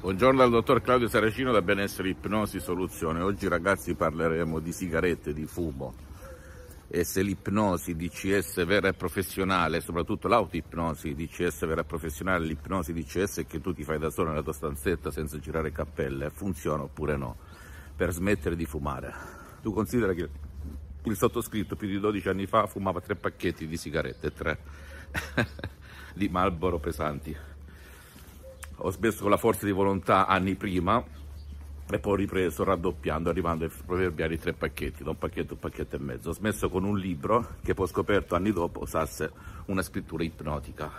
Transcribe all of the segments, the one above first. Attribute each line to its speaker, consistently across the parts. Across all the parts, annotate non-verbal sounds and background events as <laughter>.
Speaker 1: Buongiorno al dottor Claudio Saracino da Benessere Ipnosi Soluzione. Oggi ragazzi parleremo di sigarette, di fumo e se l'ipnosi DCS vera e professionale, soprattutto l'autoipnosi DCS vera e professionale, l'ipnosi DCS che tu ti fai da solo nella tua stanzetta senza girare cappelle, funziona oppure no per smettere di fumare. Tu considera che il sottoscritto più di 12 anni fa fumava tre pacchetti di sigarette, tre <laughs> di Marlboro pesanti ho smesso con la forza di volontà anni prima e poi ho ripreso raddoppiando, arrivando ai proverbiali tre pacchetti, da un pacchetto a un pacchetto e mezzo. Ho smesso con un libro che poi ho scoperto anni dopo usasse una scrittura ipnotica.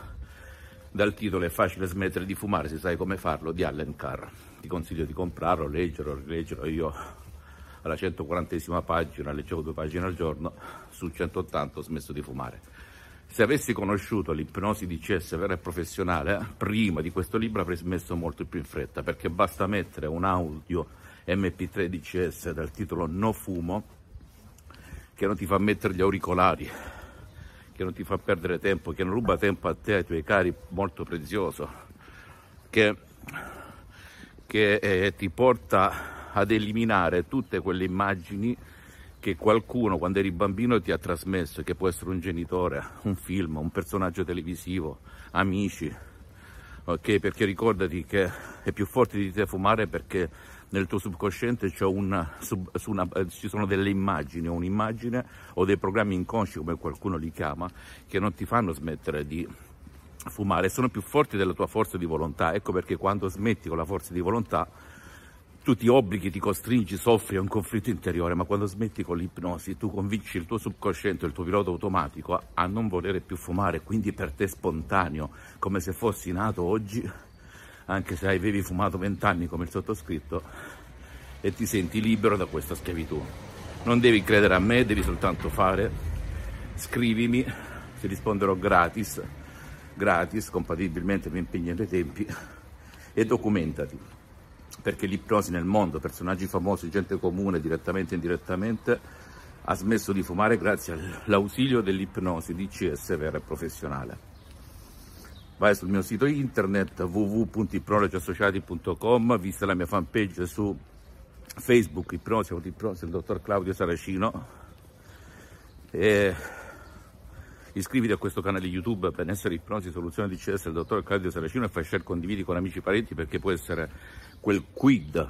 Speaker 1: Dal titolo È facile smettere di fumare, se sai come farlo, di Allen Carr. Ti consiglio di comprarlo, leggerlo, rileggerlo. Io alla 140 pagina leggevo due pagine al giorno, su 180 ho smesso di fumare. Se avessi conosciuto l'ipnosi di CS vera e professionale eh, prima di questo libro avrei smesso molto più in fretta perché basta mettere un audio MP3 di CS dal titolo No Fumo che non ti fa mettere gli auricolari, che non ti fa perdere tempo, che non ruba tempo a te, e ai tuoi cari, molto prezioso, che, che eh, ti porta ad eliminare tutte quelle immagini che qualcuno quando eri bambino ti ha trasmesso, che può essere un genitore, un film, un personaggio televisivo, amici, ok? perché ricordati che è più forte di te fumare perché nel tuo subconsciente c'è una, sub, una, ci sono delle immagini o un'immagine o dei programmi inconsci come qualcuno li chiama che non ti fanno smettere di fumare sono più forti della tua forza di volontà ecco perché quando smetti con la forza di volontà tu ti obblighi, ti costringi, soffri, è un conflitto interiore, ma quando smetti con l'ipnosi tu convinci il tuo subconsciente, il tuo pilota automatico a non volere più fumare, quindi per te è spontaneo, come se fossi nato oggi, anche se avevi fumato vent'anni come il sottoscritto, e ti senti libero da questa schiavitù. Non devi credere a me, devi soltanto fare, scrivimi, ti risponderò gratis, gratis, compatibilmente mi impegno nei tempi, e documentati perché l'ipnosi nel mondo, personaggi famosi, gente comune, direttamente e indirettamente, ha smesso di fumare grazie all'ausilio dell'ipnosi DCS vera e professionale. Vai sul mio sito internet www.ipnologiassociati.com, vista la mia fanpage su Facebook, ipnosi, ipnosi, il dottor Claudio Saracino. E Iscriviti a questo canale YouTube Benessere Ipnosi Soluzione di CS del dottor Claudio Saracino e fai share, condividi con amici e parenti perché può essere quel quid,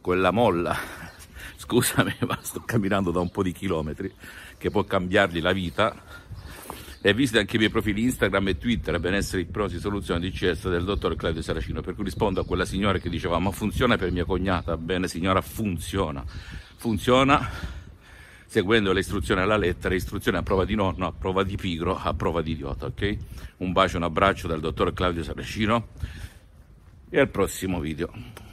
Speaker 1: quella molla, <laughs> scusami ma sto camminando da un po' di chilometri, che può cambiargli la vita. E visite anche i miei profili Instagram e Twitter Benessere Ipnosi Soluzione di CS del dottor Claudio Saracino per cui rispondo a quella signora che diceva ma funziona per mia cognata, bene signora funziona, funziona seguendo le istruzioni alla lettera, istruzioni a prova di nonno, a prova di pigro, a prova di idiota, ok? Un bacio, un abbraccio dal dottor Claudio Saracino e al prossimo video.